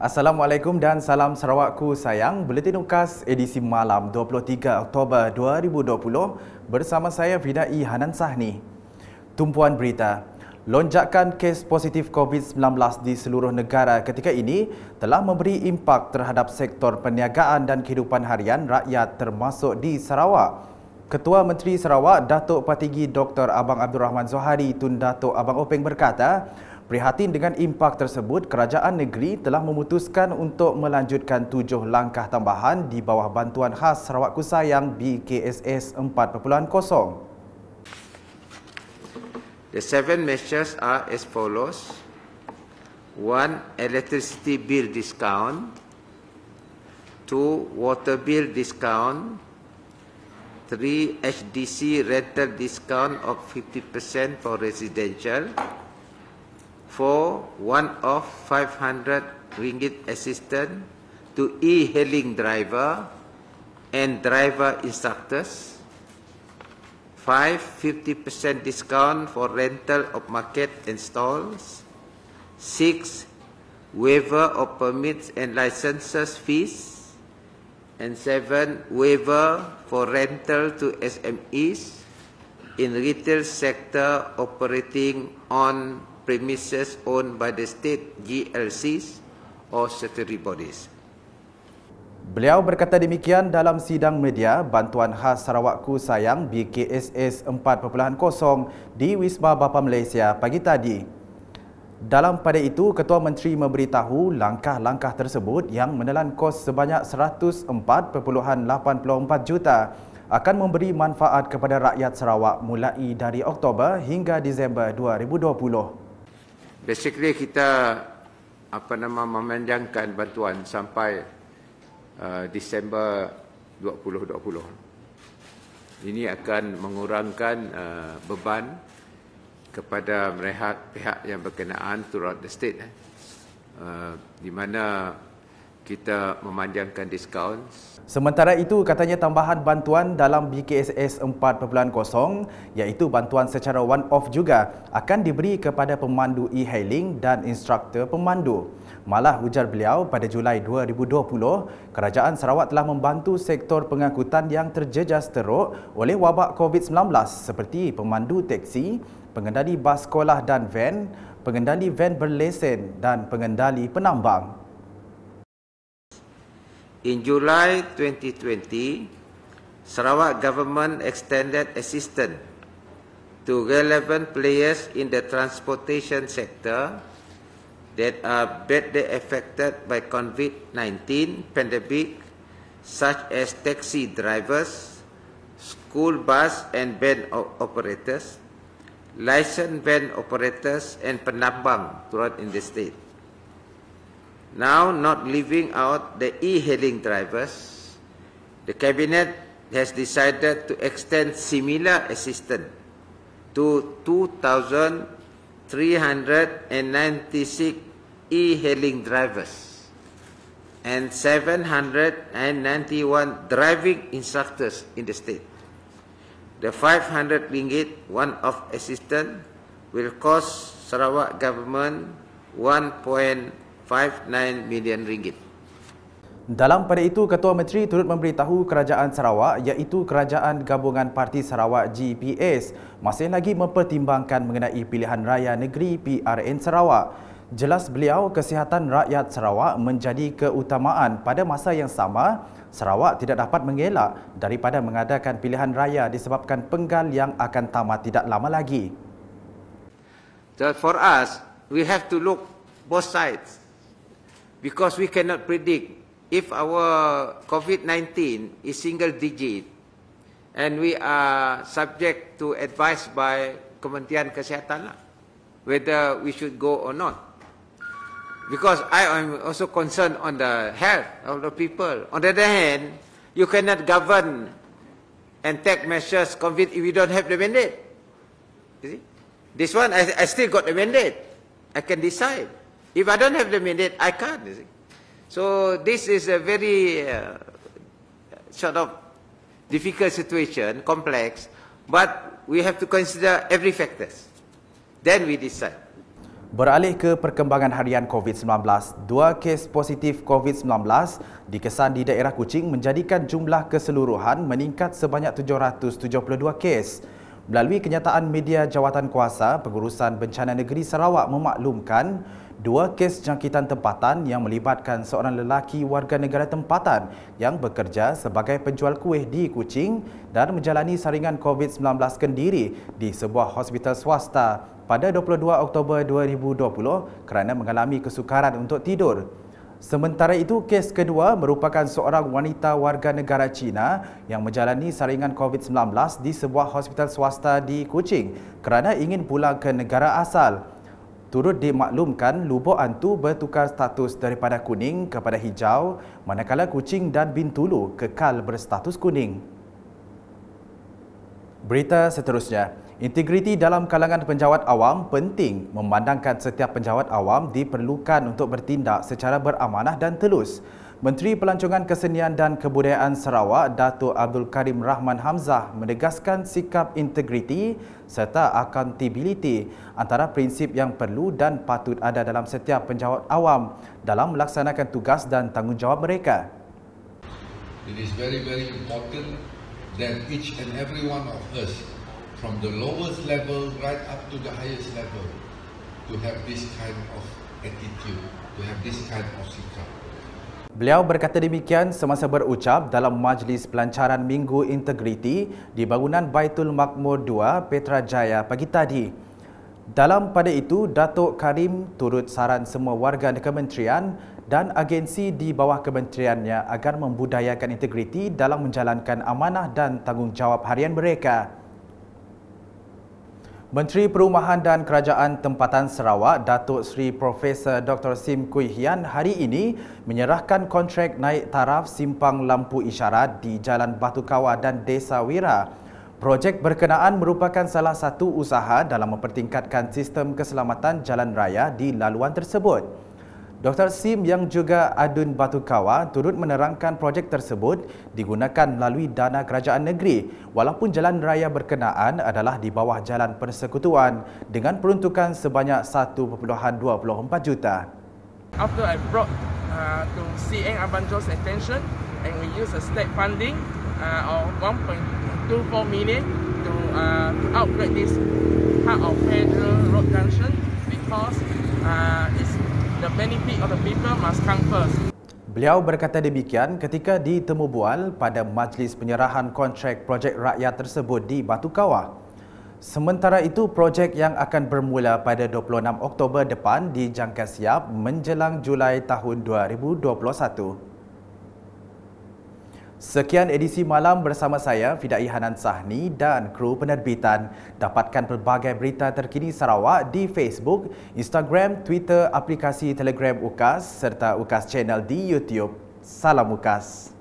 Assalamualaikum dan salam Sarawakku sayang. Buletin Ukas edisi malam 23 Oktober 2020 bersama saya Fidai Hanan Sahni. Tumpuan berita. Lonjakan kes positif COVID-19 di seluruh negara ketika ini telah memberi impak terhadap sektor perniagaan dan kehidupan harian rakyat termasuk di Sarawak. Ketua Menteri Sarawak, Datuk Patigi Dr. Abang Abdul Rahman Zohari Tun Datuk Abang Openg berkata, Prihatin dengan impak tersebut, kerajaan negeri telah memutuskan untuk melanjutkan tujuh langkah tambahan di bawah bantuan khas Sarawak Kusayang BKSS 4.0. The seven measures are as follows. One, electricity bill discount. Two, water bill discount. Three, HDC rental discount of 50% for residential. for one-off 500 ringgit assistance to e-hailing driver and driver instructors. 5. 50% discount for rental of market and stalls. 6. Waiver of permits and licenses fees. And 7. Waiver for rental to SMEs in retail sector operating on premises owned by the state GLCs or statutory bodies. Beliau berkata demikian dalam sidang media Bantuan Khas Sarawak Sayang BKSS 4.0 di Wisma Bapa Malaysia pagi tadi. Dalam pada itu, Ketua Menteri memberitahu langkah-langkah tersebut yang menelan kos sebanyak 104.84 juta akan memberi manfaat kepada rakyat Sarawak mulai dari Oktober hingga Disember 2020 basically kita apa nama memanjangkan bantuan sampai uh, Disember 2020. Ini akan mengurangkan uh, beban kepada merehat pihak yang berkenaan throughout the state eh. uh, di mana kita memanjangkan diskaun. Sementara itu katanya tambahan bantuan dalam BKSS 4.0 iaitu bantuan secara one off juga akan diberi kepada pemandu e-hailing dan instruktur pemandu. Malah ujar beliau pada Julai 2020, kerajaan Sarawak telah membantu sektor pengangkutan yang terjejas teruk oleh wabak COVID-19 seperti pemandu teksi, pengendali bas sekolah dan van, pengendali van berlesen dan pengendali penambang. In July 2020, Sarawak government extended assistance to relevant players in the transportation sector that are badly affected by COVID-19 pandemic, such as taxi drivers, school bus and van operators, licensed van operators, and penambang throughout in the state. Now, not leaving out the e-hailing drivers, the Cabinet has decided to extend similar assistance to 2,396 e-hailing drivers and 791 driving instructors in the state. The 500 ringgit one-off assistance will cost Sarawak government 1. 59 million ringgit. Dalam pada itu, Ketua Menteri turut memberitahu Kerajaan Sarawak iaitu Kerajaan Gabungan Parti Sarawak GPS masih lagi mempertimbangkan mengenai pilihan raya negeri PRN Sarawak. Jelas beliau, kesihatan rakyat Sarawak menjadi keutamaan pada masa yang sama, Sarawak tidak dapat mengelak daripada mengadakan pilihan raya disebabkan penggal yang akan tamat tidak lama lagi. So for us, we have to look both sides because we cannot predict if our COVID-19 is single digit and we are subject to advice by Kementerian Kesihatan lah, whether we should go or not. Because I am also concerned on the health of the people. On the other hand, you cannot govern and take measures COVID if you don't have the mandate. You see? This one, I, I still got the mandate. I can decide. If I don't have the mandate, I can't. You see? So this is a very uh, sort of difficult situation, complex, but we have to consider every factors. Then we decide. Beralih ke perkembangan harian COVID-19, dua kes positif COVID-19 dikesan di daerah Kuching menjadikan jumlah keseluruhan meningkat sebanyak 772 kes. Melalui kenyataan media jawatan kuasa, Pengurusan Bencana Negeri Sarawak memaklumkan dua kes jangkitan tempatan yang melibatkan seorang lelaki warga negara tempatan yang bekerja sebagai penjual kuih di Kuching dan menjalani saringan COVID-19 kendiri di sebuah hospital swasta pada 22 Oktober 2020 kerana mengalami kesukaran untuk tidur. Sementara itu, kes kedua merupakan seorang wanita warga negara China yang menjalani saringan COVID-19 di sebuah hospital swasta di Kuching kerana ingin pulang ke negara asal turut dimaklumkan lubuk antu bertukar status daripada kuning kepada hijau manakala kucing dan bintulu kekal berstatus kuning. Berita seterusnya, integriti dalam kalangan penjawat awam penting memandangkan setiap penjawat awam diperlukan untuk bertindak secara beramanah dan telus Menteri Pelancongan Kesenian dan Kebudayaan Sarawak, Dato' Abdul Karim Rahman Hamzah menegaskan sikap integriti serta accountability antara prinsip yang perlu dan patut ada dalam setiap penjawat awam dalam melaksanakan tugas dan tanggungjawab mereka. It is very very important that each and every one of us from the lowest level right up to the highest level to have this kind of attitude, to have this kind of sikap. Beliau berkata demikian semasa berucap dalam majlis pelancaran Minggu Integriti di bangunan Baitul Makmur 2 Petra Jaya pagi tadi. Dalam pada itu, Datuk Karim turut saran semua warga kementerian dan agensi di bawah kementeriannya agar membudayakan integriti dalam menjalankan amanah dan tanggungjawab harian mereka. Menteri Perumahan dan Kerajaan Tempatan Sarawak, Datuk Seri Profesor Dr. Sim Kui Hian hari ini menyerahkan kontrak naik taraf simpang lampu isyarat di Jalan Batu Kawa dan Desa Wira. Projek berkenaan merupakan salah satu usaha dalam mempertingkatkan sistem keselamatan jalan raya di laluan tersebut. Dr. Sim yang juga adun batu kawa turut menerangkan projek tersebut digunakan melalui dana kerajaan negeri walaupun jalan raya berkenaan adalah di bawah jalan persekutuan dengan peruntukan sebanyak 1.24 juta. After I brought uh, to CN Abang Jo's attention and we use a state funding uh, of 1.24 million to uh, upgrade this part of federal road junction because uh, it's the benefit of the people must come first. Beliau berkata demikian ketika ditemu bual pada majlis penyerahan kontrak projek rakyat tersebut di Batu Kawah. Sementara itu, projek yang akan bermula pada 26 Oktober depan dijangka siap menjelang Julai tahun 2021. Sekian edisi malam bersama saya Fidai Hanan Sahni dan kru penerbitan. Dapatkan pelbagai berita terkini Sarawak di Facebook, Instagram, Twitter, aplikasi Telegram UKAS serta UKAS channel di YouTube. Salam UKAS.